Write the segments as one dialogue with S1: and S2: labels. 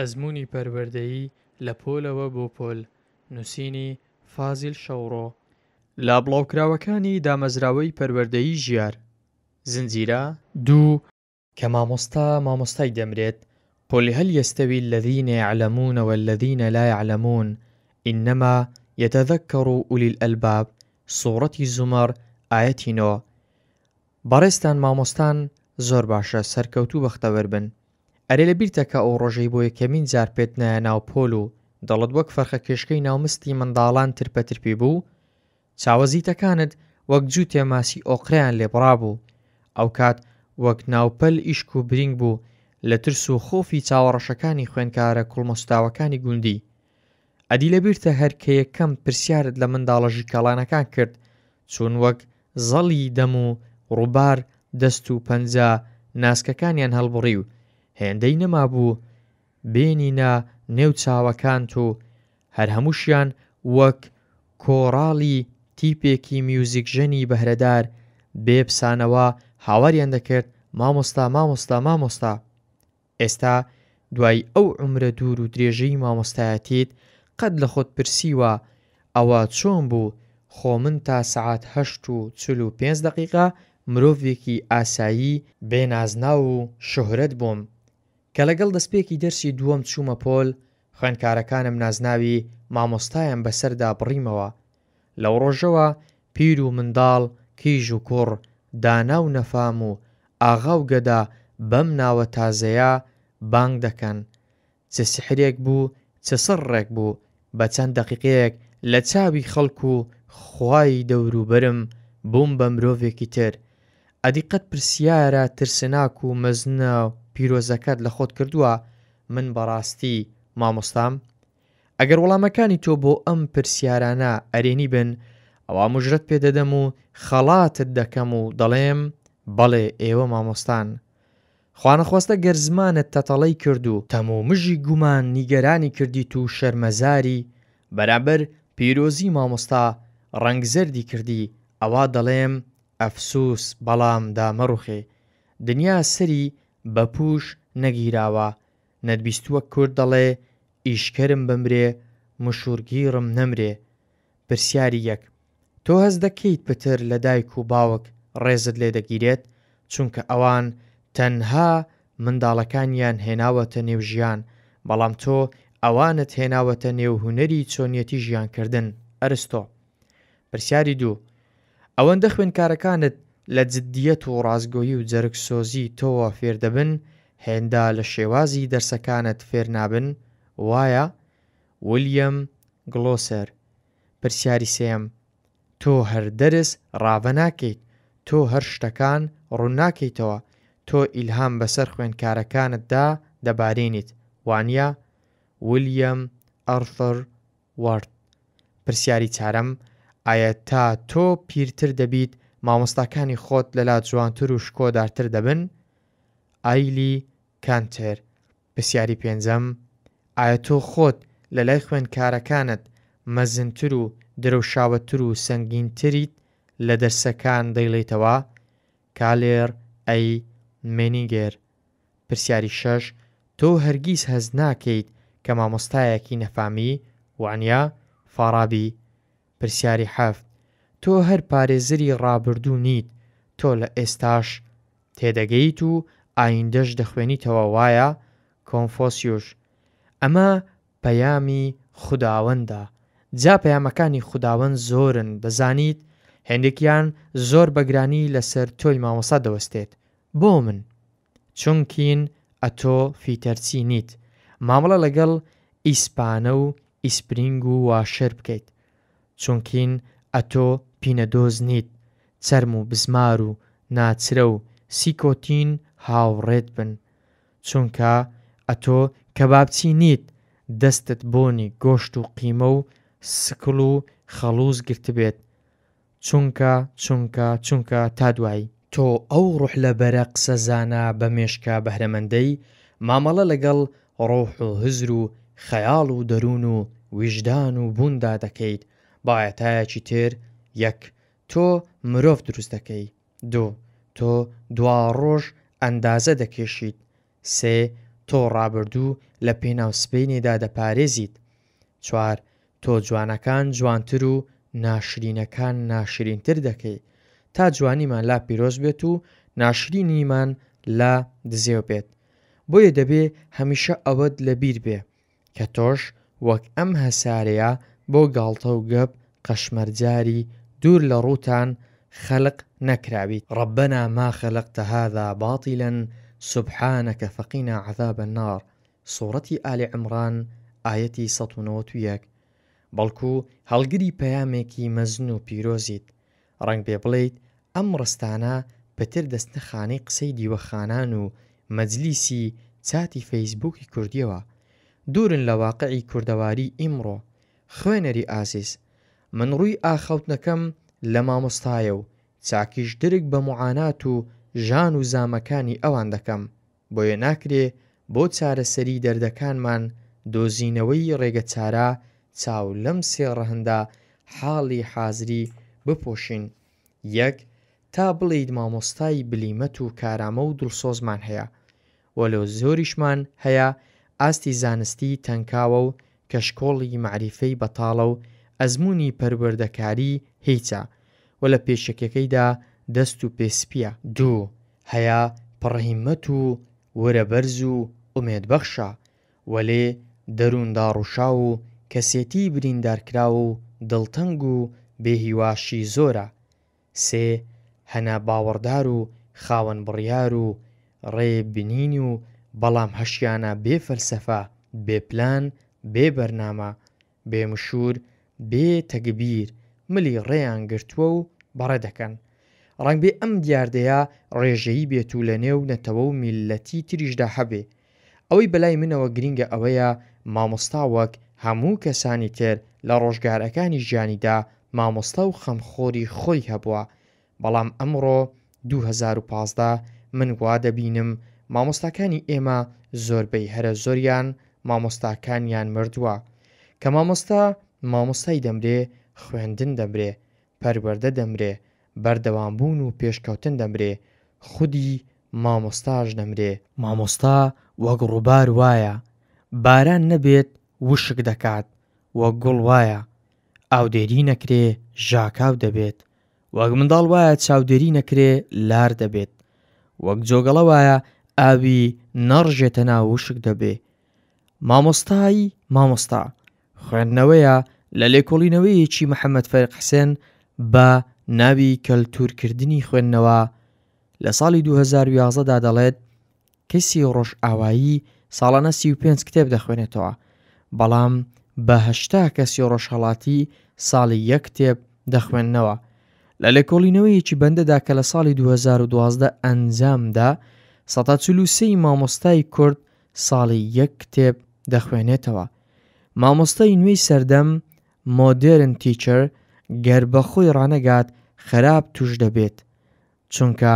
S1: ئەزمموی پەروەردەیی لە پۆلەوە بۆ پۆل نووسینی فازیل شەوڕۆ لا بڵاوکراوەکانی دامەزراوەی پەروەردەیی ژیار زنجیرە دوو کە مامۆستا مامۆستای دەمرێت قل هل يستوي الذين يعلمون والذين لا يعلمون إنما يتذكر أولي الألباب سورة زمر آيتي نو بەڕێستان مامۆستان زۆر باشە سەرکەوتوو بەختەوەر بن ئەرێ لە بیرتەکە ئەو ڕۆژەی بۆ یەکەمین جار پێت نایە ناوپۆل و دەڵت وەک فەرخە کێشکەی ناومستی منداڵان ترپەترپی بوو چاوەزیتەکانت وەک جوو تێماسی ئۆقریان لێبڕا بوو ئەو کات وەک ناوپەل ئیشک و برنگ بوو لە ترس و خۆفی چاوەڕەشەکانی خوێنکارە کوڵمەستاوەکانی گوندی ئەدی لە بیرتە هەرکە یەکەم پرسیارت لە منداڵەژی کاڵانەکان کرد چون وەک زەڵی دەم و ڕووبار دەست و پەنج ناسکەکانیان هەڵبڕی و هێندەی نەمابوو بێنینە نێو چاوەکانت و هەر هەمووشیان وەک کۆڕاڵی تیپێکی میوزیک ژەنی بەهرەدار بێبسانەوە هاواریان دەکرد مامۆستا مامۆستا مامۆستا ئێستا دوای ئەو عمرە دوور و درێژەی مامۆستایەتیت قەت لە خۆت پرسیوە ئەوە چۆن بوو خۆ من تا سعات هەشت و چل و پێ دقیقا مرۆڤێکی ئاسایی بێنازنا و شهرت بووم کە لەگەڵ دەستپێکی دەرسی دووەم چوومە پۆل خوێندکارەکانم نازناوی مامۆستایان بەسەردا بڕیمەوە لەو ڕۆژەوە پیر و منداڵ کیژ و کوڕ دانا و نەفام و ئاغا و گەدا بەم ناوە تازەیە بانگ دەکەن چه سحرێک بوو چه سڕێک بوو بە چەند دەقیقەیەک لە چاوی خەڵک و خوای دەوروبرم بووم بە مرۆڤێکی تر ئەدیقەت پرسیارە ترسناک و مەزنە و پیرۆزەکەت لە خۆت کردووە من بەڕاستی مامۆستام ئەگەر وەڵامەکانی تۆ بۆ ئەم پرسیارانە ئەرێنی بن ئەوە مژرت پێدەدەم و خەڵاتت دەکەم و دەڵێم بەڵێ ئێوە مامۆستان خوانەخواستە گەر زمانت تەتەڵەی کرد و تەمۆمژی گومان نیگەرانی کردیت و شەرمەزاری بەرابەر پیرۆزی مامۆستا ڕنگزەری کردی ئەوا دەڵێم ئەفسوس بەڵام دامەڕوخێ دنیا سەری بە پوش نەگیراوە نەتبیستوە کورد دەڵێ ئیشکرم بمرێ مشورگیڕم نەمرێ پرسیاری یەک تۆ هەز دەکەیت پتر لە دایک و باوک ڕێزت لێ دەگیرێت چونکە ئەوان تەنها منداڵەکانیان هێناوەتە نێوژیان بەڵام تۆ ئەوانت هێناوەتە نێو هوەری چۆنیەتی ژیانکردن ئەرستۆ پرسیاری دوو ئەوەندە خوێنکارەکانت لە جددیەت و ڕازگۆیی و جەرگسۆزی تۆوە فێردەبن هێندا لە شێوازی دەرسەکانت فێرنابن وایە ویلیەم گلۆسەر پرسیاری سێم تۆ هەر دەرس ڕاوە ناکەیت تۆ هەر شتەکان ڕووناکەیتەوە تۆ ئیلهام بەسەر خوێنکارەکانتدا دەبارێنیت وانە ویلیەم ئەرفر وارد پرسیاری چارەم ئایا تا تۆ پیرتر دەبیت مامۆستاکانی خۆت لەلا جوانتر و شکۆدارتر دەبن ئایلی کانتر پرسیاری پێنجەم ئایا تۆ خۆت لە لای خوێندکارەکانت مەزنتر و درەوشاوەتر و سنگینتریت لە دەرسەکان دەیڵێتەوە کالێر ئەی مێنیگەر پرسیاری شەش تۆ هەرگیز هەز ناکەیت کە مامۆستایەکی نەفامی وانیا فارابی پرسیاری حەفت تۆ هەر پارێزری ڕابردوو نیت تۆ لە ئێستاش تێدەگەیت و ئایندەش دەخوێنیتەوە وایە کۆنفۆسیۆش ئەمە پەیامی خودداوەندە جا پەیامەکانی خودداوەند زۆرن دەزانیت هەندێکیان زۆر بەگرانی لەسەر تۆی مامۆسا دەوەستێت بۆ من چونکین ئەتۆ فیتەرچی نیت مامەڵە لەگەڵ ئیسپانە و ئیسپرینگ و واشر بکەیت چونکین ئەتۆ پینەدۆز نیت چرم و بزمار و ناچرە و سیکۆتین هاوڕێت بن چونکە ئەتۆ کەبابچی نیت دەستت بۆنی گۆشت و قیمە و سکڵ و خەڵوز گرتبێت چونکە چونکە چونکە تا دوایی تۆ ئەو ڕوح لە بەرە قسەزانە بە مێشکە بەهرەمەندەی مامەڵە لەگەڵ ڕۆح و هزر و خەیاڵ و دەروون و ویژدان و بووندا دەکەیت باەتایەکی تر یەک تۆ مرۆڤ دروست دەکەی دوو تۆ دوا ڕۆژ ئەندازە دەکێشیت سێ تۆ ڕابردوو لە پێناوسپینیدا دەپارێزیت چوار تۆ جوانەکان جوانتر و ناشرینەکان ناشرینتر دەکەی تا جوانیمان لا پیرۆز بێت و ناشرینیمان لا دزێو بێت بۆیە دەبێ هەمیشە ئەوەت لەبیر بێ کە تۆش وەک ئەم هەسارەیە بۆ گاڵتە و گەپ قەشمەرجاری دوور لە ڕووتان خەلق نەکراوی ڕبنا ما خەلقتە هذا باطیلەن سبحانەکە فەقینا عذاب النار سوورەتی ئالی عمران ئاەتی 1991 بەڵکو هەڵگری پەیامێکی مەزن و پیرۆزیت ڕنگ پێ بڵیت ئەم ڕستانە پتر دەستە خانەی قسەی دیوەخانان و مەجلیسی چاتی فەیسبووکی کوردیەوە دوورن لە واقعی کوردەواری ئیمڕۆ خوێنەری ئاسیس من ڕووی ئاخەوتنەکەم لە مامۆستایە و چاکیش درک بە معانات و ژان و زامەکانی ئەوان دەکەم بۆیە ناکرێ بۆ چارەسەری دەردەکانمان دۆزینەوەی ڕێگە چارە چاو لەم سێڕەهندا حاڵی حازری بپۆشین یەک تا بڵیت مامۆستای بلیمەت و کارامە و دڵسۆزمان هەیە وەلۆ زۆریشمان هەیە ئاستی زانستی تەنکاوە و کەشکۆڵی معریفەی بەتاڵە و ئەزمموی پەروەردەکاری هیچە و لە پێشەکەەکەیدا دەست و پێسپیە دوو هەیە پڕهیمەت و وەرەبەرز و ئومێدبەخشە وەلێ دەرووندا ڕووشا و کەسێتی بریندارکرا و دڵتەنگ و بێهیواشی زۆرە سێ هەنا باوەڕدار و خاوەن بڕیار و ڕێبنین و بەڵام هەشیانە بێفەلسەفە بێپلان بێبەرنامە بێمشور بێ تەگبیر ملی ڕێیان گرتووە و بەڕێ دەکەن ڕەنگبێ ئەم دیاردەیە ڕێژەیی بێت و لە نێو نەتەوە و میلەتی تریشدا هەبێ ئەوەی بەلای منەوە گرینگە ئەوەیە مامۆستاوەک هەموو کەسانی تر لە ڕۆژگارەکانی ژیانیدا مامۆستا و خەمخۆری خۆی هەبووە بەڵام ئەمڕۆ 2015 من وا دەبینم مامۆستاکانی ئێمە زۆربەی هەرە زۆریان مامۆستاکانیان مردووە کە مامۆستا مامۆسای دەمرێ خوێندن دەمرێ پەروەەردە دەمرێ بەردەوامبوون و پێشکەوتن دەمرێ خودی مامۆستاژ دەمرێ مامۆستا وەک ڕووبار وایە باران نەبێت وشک دەکات وەک گوڵ وایە ئاودێری نەکرێ ژاکاو دەبێت وەک منداڵ وایە چاودێری نەکرێ لار دەبێت وەک جۆگەڵە وایە ئاوی نەڕژێتە ناوشک دەبێ مامۆستایی مامۆستا خوێندنەوەیە لە لێکۆڵینەوەیەکی محەممەد فەرق حسێن بە ناوی کەلتورکردنی خوێندنەوە لە ساڵی 2011دا دەڵێت کەسی ڕۆژ ئاوایی ساڵانە سی و پێنج کتێب دەخوێنێتەوە بەڵام بەهشتا کەسی ڕۆژ هەڵاتی ساڵی یەک کتێب دەخوێندنەوە لە لێکۆڵینەوەیەکی بەندەدا کە لە ساڵی 2012 ئەنجامدا سەتا چلووسی مامۆستای کورد ساڵی یەک کتێب دەخوێنێتەوە مامۆستای نوێی سەردەم مۆدرن تیچەر گەر بەخۆی ڕانەگات خراپ توش دەبێت چونکە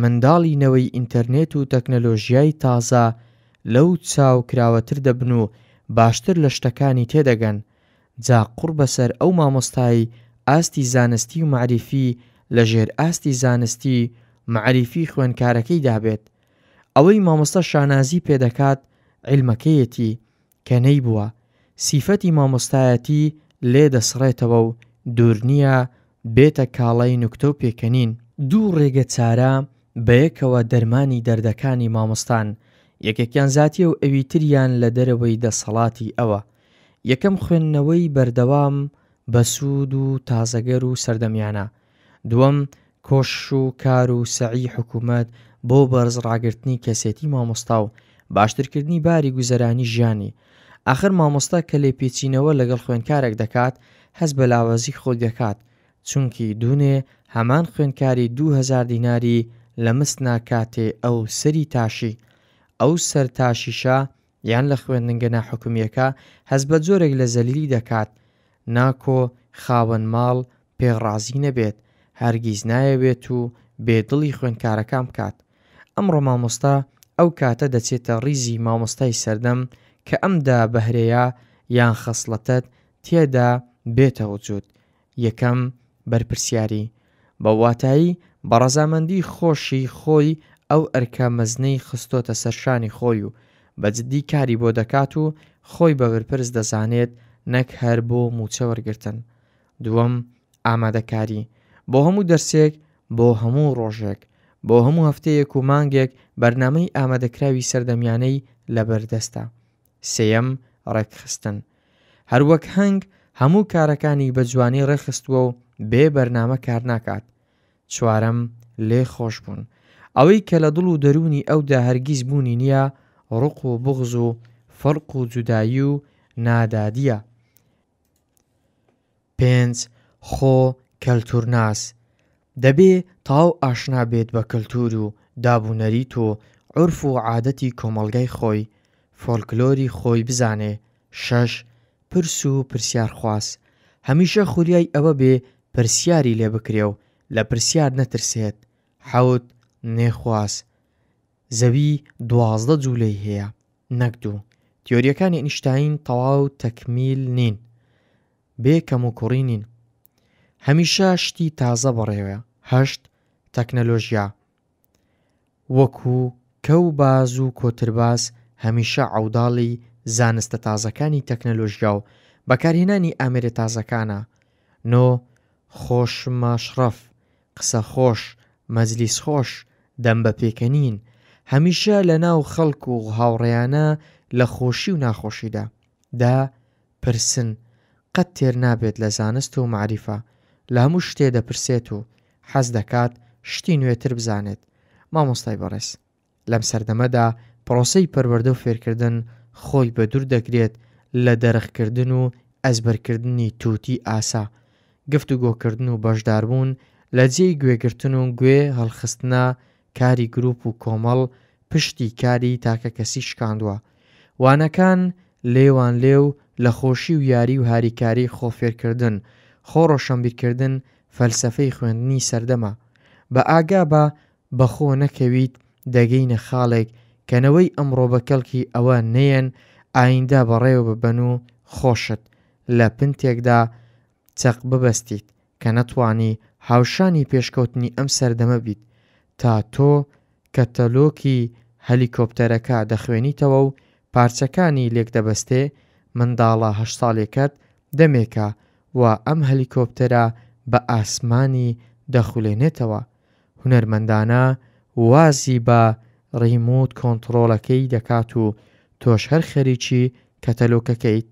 S1: منداڵینەوەی ئینتەرنێت و تەکنەلۆژیای تازە لەو چاوکراوەتر دەبن و باشتر لە شتەکانی تێدەگەن جا قوڕ بەسەر ئەو مامۆستایی ئاستی زانستی و معریفی لە ژێر ئاستی زانستی معریفی خوێنکارەکەی دابێت ئەوەی مامۆستا شانازی پێدەکات عیلمەکەیەتی کە نەی بووە سیفەتی مامۆستایەتی لێ دەسڕێتەوە و دوور نییە بێتە کاڵای نوکتە و پێکەنین دوو ڕێگە چارە بەیەکەوە دەرمانی دەردەکانی مامۆستان یەکێکیان زیاتیە و ئەوی تریان لە دەرەوەی دەسەڵاتی ئەوە یەکەم خوێندنەوەی بەردەوام بە سوود و تازەگەر و سەردەمیانە دووەم کۆش و کار و سەعی حکوومەت بۆ بەرزڕاگررتنی کەسێتی مامۆستا و باشترکردنی باری گوزەرانی ژیانی آخر مامۆستا کە لێ پێچینەوە لەگەڵ خوێنکارێک دەکات هەست بە لاوازی خۆی دەکات چونکی دوونێ هەمان خوێنکاری 2000 دیناری لە مست ناکاتێ ئەو سەری تاشی ئەو سەرتاشیشە یان لە خوێندنگە ناحکومیەکە هەست بە جۆرێک لە زەلیلی دەکات ناکۆ خاوەن ماڵ پێڕازی نەبێت هەرگیز نایەوێت و بێدڵی خوێنکارەکان بکات ئەم ڕۆ مامۆستا ئەو کاتە دەچێتە ریزی مامۆستای سەردەم کە ئەمدا بەهرەیە یان خەسڵەتەت تێدا بێتەوە جووت یەکەم بەرپرسیاری بەواتایی بەڕەزامەندی خۆشی خۆی ئەو ئەرکە مەزنەی خستۆتە سەرشانی خۆی و بەجددی کاری بۆ دەکات و خۆی بەورپرس دەزانێت نەک هەر بۆ موچە وەرگتن دووەم ئامادەکاری بۆ هەموو دەرسێک بۆ هەموو ڕۆژێک بۆ هەموو هەفتەیەک و مانگێک بەرنمەی ئامادەکراوی سەردەمیانەی لەبەردەستە سێم ڕێکخستن هەروەک هەنگ هەموو کارەکانی بە جوانی ڕێخستووە و بێ بەرنامە کار ناکات چوارم لێ خۆش بوون ئەوەی کە لە دڵ و دەرونی ئەودا هەرگیز بوونی نییە ڕق و بغز و فەرق و جودایی و نادادیە پێنج خۆ کەلتورناس دەبێ تاو ئاشنا بێت بە کەلتور و دابوونەری تۆ عرف و عادەتی کۆمەلگای خۆی فۆلکلۆری خۆی بزانێ شەش پرس و پرسیارخواست هەمیشە خوریای ئەوە بێ پرسیاری لێ بکرێ و لە پرسیار نەترسێت حەوت نێخواست زەوی دوازدە جوولەی هەیە نەکدوو تیۆریەکانی نیشتین تەواو تەکمیل نین بێ کەم و کوڕی نین هەمیشە شتی تازە بڕێوێ هەشت تەکنەلۆژیا وەکو کەو باز و کۆترباز هەمیشە عوداڵی زانستە تازەکانی تەکنەلۆژیا و بەکارهێنانی ئامرێ تازەکانە نۆ خۆشمەشڕف قسە خۆش مەزلیس خۆش دەم بە پێکەنین هەمیشە لە ناو خەڵک و هاوڕێیانە لە خۆشی و ناخۆشیدا دا پرسن قەت تێر نابێت لە زانست و معریفە لە هەموو شتێ دەپرسێت و حەز دەکات شتی نوێتر بزانێت مامۆستای بەڕێز لەم سەردەمەدا پرۆسەی پەروەەردە و فێرکردن خۆی بە دوور دەکرێت لە دەرخکردن و ئەزبەرکردنی تووتی ئاسا گفت و گۆکردن و بەشداربوون لە جێی گوێگرتن و گوێ هەڵخستنا کاری گروپ و کۆمەڵ پشتی کاری تاکە کەسی شکاندووە وانەکان لێوان لێو لە خۆشی و یاری و هاریکاری خۆفێرکردن خۆڕۆشەمبیرکردن فەلسفەی خوێندنی سەردەما بە ئاگا بە بەخۆ نەکەویت دەگەینە خاڵێک کەنەوەی ئەمڕۆ بە کەلکی ئەوە نەیەن ئاییندا بەڕێوە ببەن و خۆشت لە پنتێکدا چەق ببەستیت کە نەتوانی هاوشانی پێشکەوتنی ئەم سەردەمە بیت تا تۆ کە تەلۆکی هەلیکۆپتەرەکە دەخوێنیتەوە و پارچەکانی لێک دەبەستێ منداڵە هە ساڵێکت دەمێکە و ئەم هەلیکۆپتەرە بە ئاسمانی دەخولێنێتەوە هوەرمەندانە وازی بە ڕیموت کۆنتترۆلەکەی دەکات و تۆش هەر خەریکی کەتەلۆکەکەیت